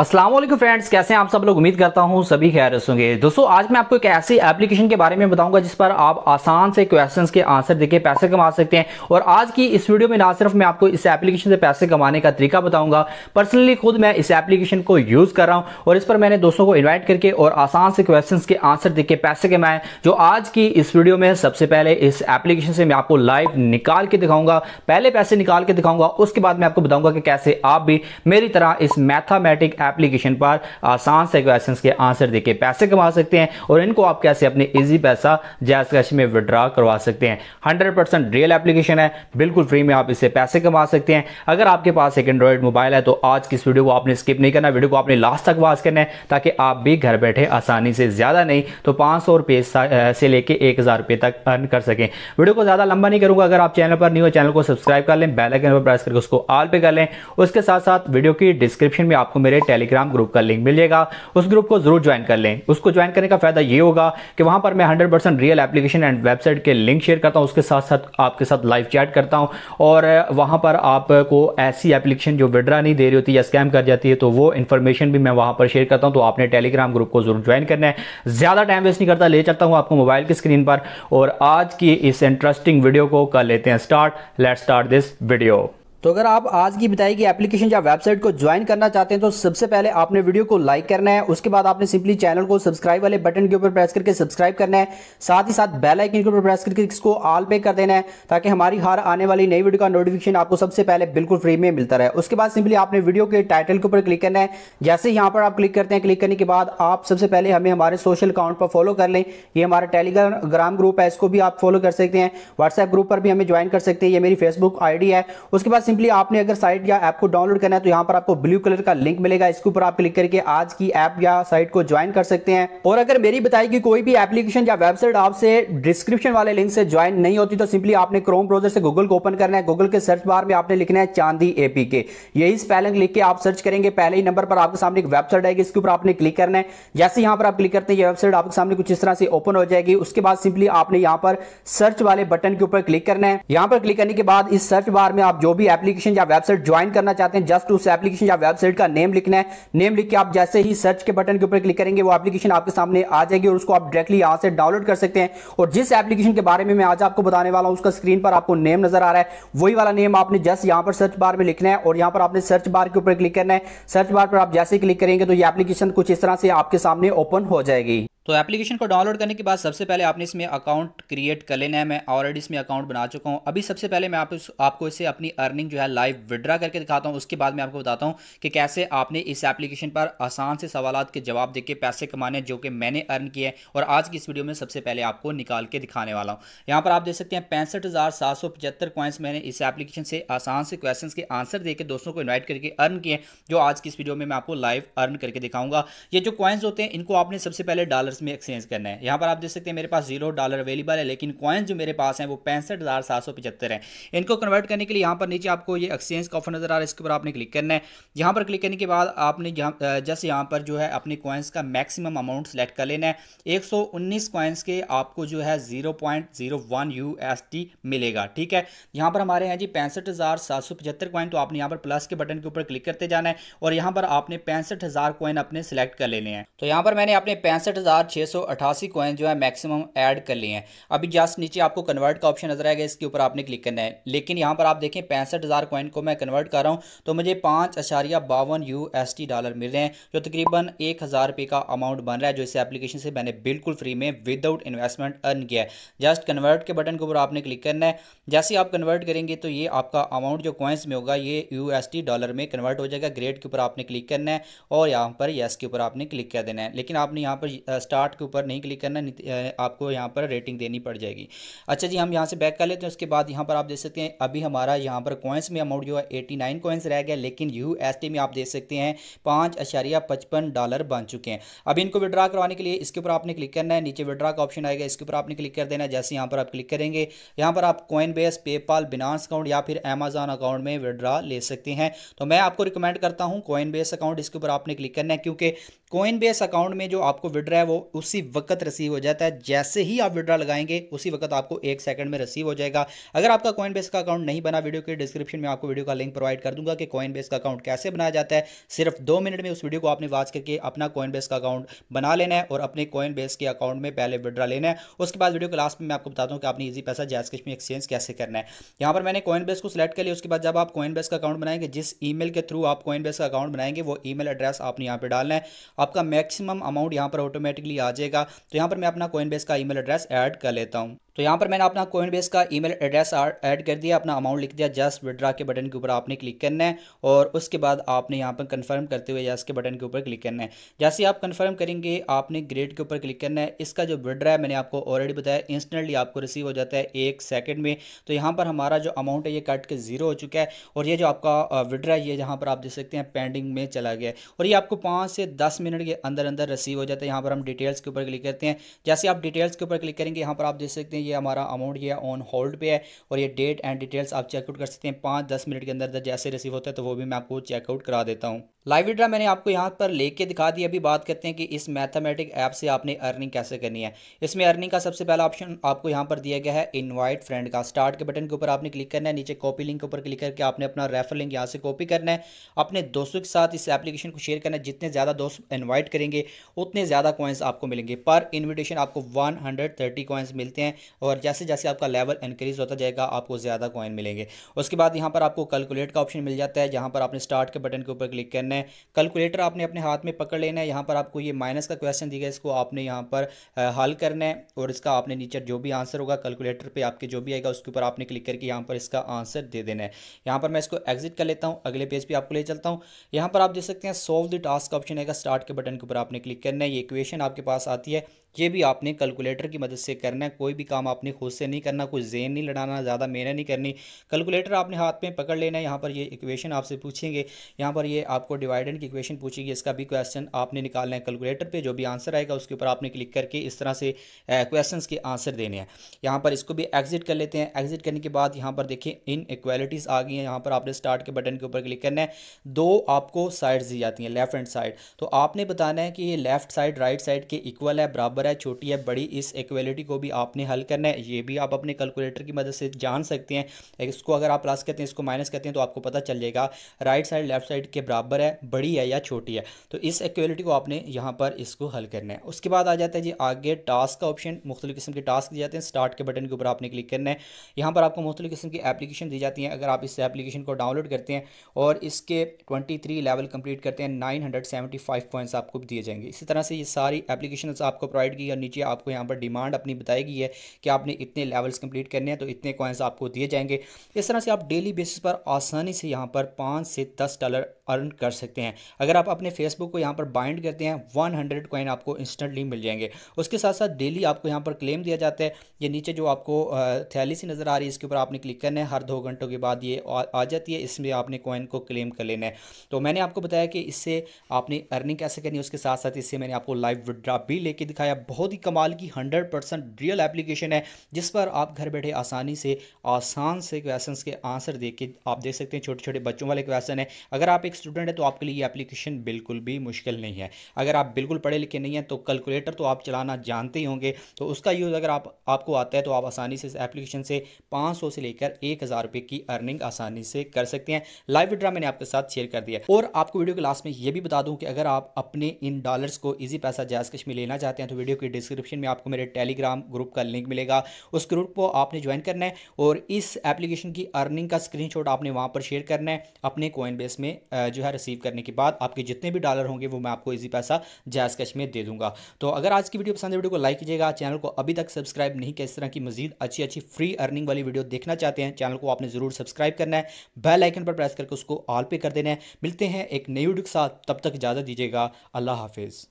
Aslam friends कैसे हैं आप सब लोग उम्मीद करता हूं सभी खैर होंगे दोस्तों आज मैं आपको एक ऐसी एप्लीकेशन के बारे में बताऊंगा जिस पर आप आसान से क्वेश्चंस के आंसर देके पैसे कमा सकते हैं और आज की इस वीडियो में ना सिर्फ मैं आपको इस एप्लीकेशन से पैसे कमाने का तरीका बताऊंगा पर्सनली खुद मैं इस एप्लीकेशन को यूज़ कर रहा हूँ और इस पर मैंने दोस्तों को इन्वाइट करके और आसान से क्वेश्चन के आंसर दे के पैसे कमाए जो आज की इस वीडियो में सबसे पहले इस एप्लीकेशन से मैं आपको लाइव निकाल के दिखाऊंगा पहले पैसे निकाल के दिखाऊंगा उसके बाद मैं आपको बताऊंगा कि कैसे आप भी मेरी तरह इस मैथामेटिक एप्लीकेशन पर आसान से क्वेश्चन के आंसर देके पैसे कमा सकते हैं और इनको आप कैसे अपने इजी पैसा जैस कैश में विड्रॉ करवा सकते हैं हंड्रेड परसेंट रियल एप्लीकेशन है बिल्कुल फ्री में आप इससे पैसे कमा सकते हैं अगर आपके पास एक एंड्रॉइड मोबाइल है तो आज की इस वीडियो को आपने स्किप नहीं करना वीडियो को आपने लास्ट तक वॉच करना है ताकि आप भी घर बैठे आसानी से ज़्यादा नहीं तो पांच सौ रुपए से लेके एक हज़ार रुपए तक अर्न कर सकें वीडियो को ज़्यादा लंबा नहीं करूंगा अगर आप चैनल पर नहीं हो चैनल को सब्सक्राइब कर लें बेलाइकन पर प्रेस करके उसको ऑल पे कर लें उसके साथ साथ वीडियो की डिस्क्रिप्शन में आपको मेरे टेली टेलीग्राम ग्रुप का लिंक मिल जाएगा उस ग्रुप को जरूर ज्वाइन कर लें उसको ज्वाइन करने का फायदा ये होगा कि वहां पर मैं hundred percent real application and website के लिंक शेयर करता हूँ उसके साथ साथ आपके साथ लाइव चैट करता हूँ और वहां पर आपको ऐसी एप्लीकेशन जो विड्रा नहीं दे रही होती या स्कैम कर जाती है तो वो इन्फॉर्मेशन भी मैं वहां पर शेयर करता हूँ तो आपने टेलीग्राम ग्रुप को जरूर ज्वाइन करना है ज्यादा टाइम वेस्ट नहीं करता ले चलता हूँ आपको मोबाइल की स्क्रीन पर और आज की इस इंटरेस्टिंग वीडियो को कर लेते हैं start let start this video तो अगर आप आज की बताई गई एप्लीकेशन या वेबसाइट को ज्वाइन करना चाहते हैं तो सबसे पहले आपने वीडियो को लाइक करना है उसके बाद आपने सिंपली चैनल को सब्सक्राइब वाले बटन के ऊपर प्रेस करके सब्सक्राइब करना है साथ ही साथ बेल आइकन के ऊपर प्रेस करके इसको ऑल पे कर देना है ताकि हमारी हर आने वाली नई वीडियो का नोटिफिकेशन आपको सबसे पहले बिल्कुल फ्री में मिलता रहे उसके बाद सिंपली आपने वीडियो के टाइटल के ऊपर क्लिक करना है जैसे यहाँ पर आप क्लिक करते हैं क्लिक करने के बाद आप सबसे पहले हमें हमारे सोशल अकाउंट पर फॉलो कर लें ये हमारा टेलीग्राम ग्रुप है इसको भी आप फॉलो कर सकते हैं व्हाट्सएप ग्रुप पर भी हमें ज्वाइन कर सकते हैं ये मेरी फेसबुक आई है उसके बाद सिंपली आपने अगर साइट या ऐप को डाउनलोड करना है तो यहाँ पर आपको ब्लू कलर का लिंक मिलेगा इसके ऊपर आप क्लिक करके आज की ऐप या साइट को ज्वाइन कर सकते हैं और अगर मेरी बताई की कोई भी एप्लीकेशन या वेबसाइट आपसे डिस्क्रिप्शन वाले लिंक से ज्वाइन नहीं होती तो सिंपली आपने क्रोम ब्राउजर से गूगल को ओपन करना है गूगल के सर्च बार में आपने लिखना है चांदी एपी के यही स्पेलिंग लिख के आप सर्च करेंगे पहले ही नंबर पर आपके सामने एक वेबसाइट आएगी इसके ऊपर आपने क्लिक करना है जैसे यहाँ पर आप क्लिक करते हैं ये वेबसाइट आपके सामने कुछ इस तरह से ओपन हो जाएगी उसके बाद सिंपली आपने यहाँ पर सर्च वाले बटन के ऊपर क्लिक करना है यहाँ पर क्लिक करने के बाद इस सर्च बार में आप जो भी एप्लीकेशन या वेबसाइट ज्वाइन करना चाहते हैं जस्ट उस एप्लीकेशन या वेबसाइट का नेम लिखना है नेम लिख के आप जैसे ही सर्च के बटन के ऊपर क्लिक करेंगे वो एप्लीकेशन आपके सामने आ जाएगी और उसको आप डायरेक्टली यहाँ से डाउनलोड कर सकते हैं और जिस एप्लीकेशन के बारे में मैं आज आपको बताने वाला हूँ उसका स्क्रीन पर आपको नेम नजर आ रहा है वही वाला नेम आपने जस्ट यहाँ पर सर्च बार में लिखना है और यहाँ पर आपने सर्च बार के ऊपर क्लिक करना है सर्च बार पर आप जैसे क्लिक करेंगे तो ये एप्लीकेशन कुछ इस तरह से आपके सामने ओपन हो जाएगी तो एप्लीकेशन को डाउनलोड करने के बाद सबसे पहले आपने इसमें अकाउंट क्रिएट कर लेना है मैं ऑलरेडी इसमें अकाउंट बना चुका हूँ अभी सबसे पहले मैं आप इस, आपको इसे अपनी अर्निंग जो है लाइव विड्रा करके दिखाता हूँ उसके बाद मैं आपको बताता हूँ कि कैसे आपने इस एप्लीकेशन पर आसान से सवाल के जवाब देकर पैसे कमाने जो कि मैंने अर्न किए हैं और आज की इस वीडियो में सबसे पहले आपको निकाल के दिखाने वाला हूँ यहाँ पर आप देख सकते हैं पैंसठ हज़ार सात सौ पचहत्तर कॉइन्स मैंने इस एप्लीकेशन से आसान से क्वेश्चन के आंसर देकर दोस्तों को इन्वाइट करके अर्न किए जो आज की इस वीडियो में मैं आपको लाइव अर्न करके दिखाऊंगा ये जो कॉइन्स होते हैं इनको आपने सबसे पहले डॉलर में एक्सचेंज करना है यहाँ पर आप देख सकते हैं मेरे पास जीरो डॉलर अवेलेबल है लेकिन कॉइन्स जो मेरे पास हैं वो पैंसठ हज़ार सात सौ पचहत्तर हैं इनको कन्वर्ट करने के लिए यहाँ पर नीचे आप आपको ये एक्सचेंज का ऑफर नजर आ रहा है इसके ऊपर आपने क्लिक करना है यहाँ पर क्लिक करने के बाद आपने यहाँ जैसे यहाँ पर जो है अपने कॉइन्स का मैक्सिमम अमाउंट सेलेक्ट कर लेना है एक सौ कॉइन्स के आपको जो है जीरो पॉइंट मिलेगा ठीक है यहाँ पर हमारे हैं जी पैंसठ हज़ार सात सौ पचहत्तर कॉइन तो आपने यहाँ पर प्लस के बटन के ऊपर क्लिक करते जाना है और यहाँ पर आपने पैंसठ हज़ार कॉइन अपने सेलेक्ट कर लेने हैं तो यहाँ पर मैंने अपने पैंसठ हज़ार छः सौ अठासी कॉइन जो है मैक्सिमम ऐड कर लिए हैं अभी जस्ट नीचे आपको कन्वर्ट का ऑप्शन नजर आएगा इसके ऊपर आपने क्लिक करना है लेकिन यहाँ पर आप देखें पैंसठ हज़ार कॉइन को मैं कन्वर्ट कर रहा हूँ तो मुझे पाँच अशारिया बावन यू एस टी डॉलर मिल रहे हैं जो तकरीबन एक हज़ार रुपये का अमाउंट बन रहा है जो इस एप्लीकेशन से मैंने बिल्कुल फ्री में विदाउट इन्वेस्टमेंट अर्न किया है जस्ट कन्वर्ट के बटन के ऊपर आपने क्लिक करना है जैसे आप कन्वर्ट करेंगे तो ये आपका अमाउंट जो कॉइन्स में होगा ये यू डॉलर में कन्वर्ट हो जाएगा ग्रेड के ऊपर आपने क्लिक करना है और यहाँ पर येस के ऊपर आपने क्लिक कर देना है लेकिन आपने यहाँ पर स्टार्ट के ऊपर नहीं क्लिक करना आपको यहाँ पर रेटिंग देनी पड़ जाएगी अच्छा जी हम यहाँ से बैक कर लेते हैं उसके बाद यहाँ पर आप देख सकते हैं अभी हमारा यहाँ पर कॉइन्स कॉइन्स में अमाउंट जो है एटी नाइन कॉइन्स रह गया लेकिन यू में आप देख सकते हैं पाँच अशारिया पचपन डॉलर बन चुके हैं अब इनको विड्रा करवाने के लिए इसके ऊपर आपने क्लिक करना है नीचे विड्रा का ऑप्शन आएगा इसके ऊपर आपने क्लिक कर देना है जैसे यहाँ पर आप क्लिक करेंगे यहाँ पर आप Coinbase PayPal Binance account या फिर अमेजान अकाउंट में विड्रा ले सकते हैं तो मैं आपको रिकमेंड करता हूँ कॉइन बेस अकाउंट इसके ऊपर आपने क्लिक करना है क्योंकि कॉइन बेस अकाउंट में जो आपको विड्रा है वो उसी वक्त रिसीव हो जाता है जैसे ही आप विड्रा लगाएंगे उसी वक्त आपको एक सेकंड में रिसीव हो जाएगा अगर आपका कॉइन बेस का अकाउंट नहीं बना वीडियो के डिस्क्रिप्शन डिस्क्रिप्शन में आपको वीडियो का लिंक प्रोवाइड कर दूंगा कि कॉइन बेस का अकाउंट कैसे बनाया जाता है सिर्फ दो मिनट में उस वीडियो को आपने वाच करके अपना कॉइन बेस का अकाउंट बना लेना है और अपने कॉइन बेस के अकाउंट में पहले विड्रा लेना है उसके बाद वीडियो के लास्ट में मैं आपको बताता हूँ कि आपने ईजी पैसा जैस में एक्सचेंज कैसे करना है यहाँ पर मैंने कॉइन बेस को सिलेक्ट कर लिया उसके बाद जब आप कॉइन बेस का अकाउंट बनाएंगे जिस ई के थ्रू आप कॉइन बेस का अकाउंट बनाएंगे वो ई एड्रेस आपने यहाँ पर डालना है आपका मैक्सिमम अमाउंट यहाँ पर ऑटोमेटिकली आ जाएगा तो यहाँ पर मैं अपना कॉइन बेस का ई एड्रेस ऐड कर लेता हूँ तो यहाँ पर मैंने अपना कोइन बेस का ईमेल एड्रेस ऐड कर दिया अपना अमाउंट लिख दिया जस्ट विड्रा के बटन के ऊपर आपने क्लिक करना है और उसके बाद आपने यहाँ पर कंफर्म करते हुए जस के बटन के ऊपर क्लिक करना है जैसे आप कंफर्म करेंगे आपने ग्रेड के ऊपर क्लिक करना है इसका जो विड्रा है मैंने आपको ऑलरेडी बताया इंस्टेंटली आपको रिसीव हो जाता है एक सेकेंड में तो यहाँ पर हमारा जो अमाउंट है ये कट के ज़ीरो हो चुका है और ये जो आपका विड्रा है ये जहाँ पर आप देख सकते हैं पेंडिंग में चला गया और ये आपको पाँच से दस मिनट के अंदर अंदर रिसीव हो जाता है यहाँ पर हम डिटेल्स के ऊपर क्लिक करते हैं जैसे आप डिटेल्स के ऊपर क्लिक करेंगे यहाँ पर आप देख सकते हैं ये हमारा अमाउंट ये ऑन होल्ड पे है और ये डेट एंड डिटेल्स आप चेकआउट कर सकते हैं पाँच दस मिनट के अंदर जैसे रिसीव होता है तो वो भी मैं आपको चेकआउट करा देता हूँ लाइव विड्रा मैंने आपको यहाँ पर लेके दिखा दी अभी बात करते हैं कि इस मैथमेटिक ऐप से आपने अर्निंग कैसे करनी है इसमें अर्निंग का सबसे पहला ऑप्शन आपको यहाँ पर दिया गया है इनवाइट फ्रेंड का स्टार्ट के बटन के ऊपर आपने क्लिक करना है नीचे कॉपी लिंक के ऊपर क्लिक करके आपने अपना रेफर लिंक यहाँ से कॉपी करना है अपने दोस्तों के साथ इस एप्लीकेशन को शेयर करना है जितने ज़्यादा दोस्त इन्वाइट करेंगे उतने ज़्यादा कॉइन्स आपको मिलेंगे पर इन्विटेशन आपको वन हंड्रेड मिलते हैं और जैसे जैसे आपका लेवल इंक्रीज़ होता जाएगा आपको ज़्यादा कॉइन मिलेंगे उसके बाद यहाँ पर आपको कैलकुलेट का ऑप्शन मिल जाता है जहाँ पर आपने स्टार्ट के बटन के ऊपर क्लिक करना है कैलकुलेटर आपने अपने हाथ में पकड़ लेना है यहाँ पर आपको ये माइनस का क्वेश्चन दिया इसको आपने यहाँ पर हल करना है और इसका आपने नीचे जो भी आंसर होगा कैलकुलेटर पर आपके जो भी आएगा उसके ऊपर आपने क्लिक करके यहाँ पर इसका आंसर दे देना है यहाँ पर मैं इसको एग्जिट कर लेता हूँ अगले पेज पर आपको ले चलता हूँ यहाँ पर आप देख सकते हैं सोल्व द टास्क ऑप्शन आएगा स्टार्ट के बटन के ऊपर आपने क्लिक करना है ये इक्वेशन आपके पास आती है ये भी आपने कैलकुलेटर की मदद से करना है कोई भी काम आपने खुद से नहीं करना कोई जेन नहीं लड़ाना ज़्यादा मेहनत नहीं करनी कैलकुलेटर आपने हाथ में पकड़ लेना है यहाँ पर ये इक्वेशन आपसे पूछेंगे यहाँ पर ये आपको डिवाइडेंड की इक्वेशन पूछेगी इसका भी क्वेश्चन आपने निकालना है कैलकुलेटर पर जो भी आंसर आएगा उसके ऊपर आपने क्लिक करके इस तरह से क्वेश्चन के आंसर देने हैं यहाँ पर इसको भी एग्जिट कर लेते हैं एग्जिट करने के बाद यहाँ पर देखिए इन इक्वालिटीज़ आ गई हैं यहाँ पर आपने स्टार्ट के बटन के ऊपर क्लिक करना है दो आपको साइड्स दी जाती हैं लेफ्ट एंड साइड तो आपने बताना है कि ये लेफ्ट साइड राइट साइड के इक्वल है बराबर बराबर है छोटी है बड़ी इस इक्वेलिटी को भी आपने हल करना है ये भी आप अपने कैलकुलेटर की मदद से जान सकते हैं इसको अगर आप प्लस कहते हैं इसको माइनस कहते हैं तो आपको पता चल जाएगा राइट साइड लेफ्ट साइड के बराबर है बड़ी है या छोटी है तो इस इक्वेलिटी को आपने यहाँ पर इसको हल करना है उसके बाद आ जाता है जी आगे टास्क का ऑप्शन मुख्तलि किस्म के टास्क दिए जाते हैं स्टार्ट के बटन के ऊपर आपने क्लिक करना है यहाँ पर आपको मुख्तलि किस्म की एप्लीकेशन दी जाती है अगर आप इस एप्लीकेशन को डाउनलोड करते हैं और इसके ट्वेंटी थ्री लेवल कंप्लीट करते हैं nine hundred seventy five points आपको दिए जाएंगे इसी तरह से ये सारी एप्लीकेशन आपको प्रोवाइड प्रोवाइड की और नीचे आपको यहाँ पर डिमांड अपनी बताई गई है कि आपने इतने लेवल्स कंप्लीट करने हैं तो इतने कॉइन्स आपको दिए जाएंगे इस तरह से आप डेली बेसिस पर आसानी से यहाँ पर पाँच से दस डॉलर अर्न कर सकते हैं अगर आप अपने फेसबुक को यहाँ पर बाइंड करते हैं वन हंड्रेड कॉइन आपको इंस्टेंटली मिल जाएंगे उसके साथ साथ डेली आपको यहाँ पर क्लेम दिया जाता है ये नीचे जो आपको थैली सी नज़र आ रही है इसके ऊपर आपने क्लिक करना है हर दो घंटों के बाद ये आ जाती है इसमें आपने कॉइन को क्लेम कर लेना है तो मैंने आपको बताया कि इससे आपने अर्निंग कैसे करनी है उसके साथ साथ इससे मैंने आपको लाइव विड्रा भी लेके दिखाया बहुत ही कमाल की हंड्रेड परसेंट रियल एप्लीकेशन है जिस पर आप घर बैठे आसानी से आसान से क्वेश्चन के आंसर देख के आप देख सकते हैं छोटे छोटे बच्चों वाले क्वेश्चन है अगर आप एक स्टूडेंट है तो आपके लिए ये एप्लीकेशन बिल्कुल भी मुश्किल नहीं है अगर आप बिल्कुल पढ़े लिखे नहीं हैं तो कैलकुलेटर तो आप चलाना जानते ही होंगे तो उसका यूज़ अगर आप आपको आता है तो आप आसानी से इस एप्लीकेशन से 500 से लेकर एक हज़ार रुपये की अर्निंग आसानी से कर सकते हैं लाइव विड्रा मैंने आपके साथ शेयर कर दिया और आपको वीडियो के लास्ट में ये भी बता दूँ कि अगर आप अपने इन डॉलर्स को ईजी पैसा जैज कश्मीर लेना चाहते हैं तो वीडियो वीडियो के डिस्क्रिप्शन में आपको मेरे टेलीग्राम ग्रुप का लिंक मिलेगा उस ग्रुप को आपने ज्वाइन करना है और इस एप्लीकेशन की अर्निंग का स्क्रीनशॉट आपने वहाँ पर शेयर करना है अपने कोइन बेस में जो है रिसीव करने के बाद आपके जितने भी डॉलर होंगे वो मैं आपको इजी पैसा जैस कैश में दे दूंगा तो अगर आज की वीडियो पसंद है वीडियो को लाइक कीजिएगा चैनल को अभी तक सब्सक्राइब नहीं किया इस तरह की मजीद अच्छी अच्छी फ्री अर्निंग वाली वीडियो देखना चाहते हैं चैनल को आपने जरूर सब्सक्राइब करना है बेल आइकन पर प्रेस करके उसको ऑल पे कर देना है मिलते हैं एक नई वीडियो के साथ तब तक इजाज़त दीजिएगा अल्लाह हाफिज़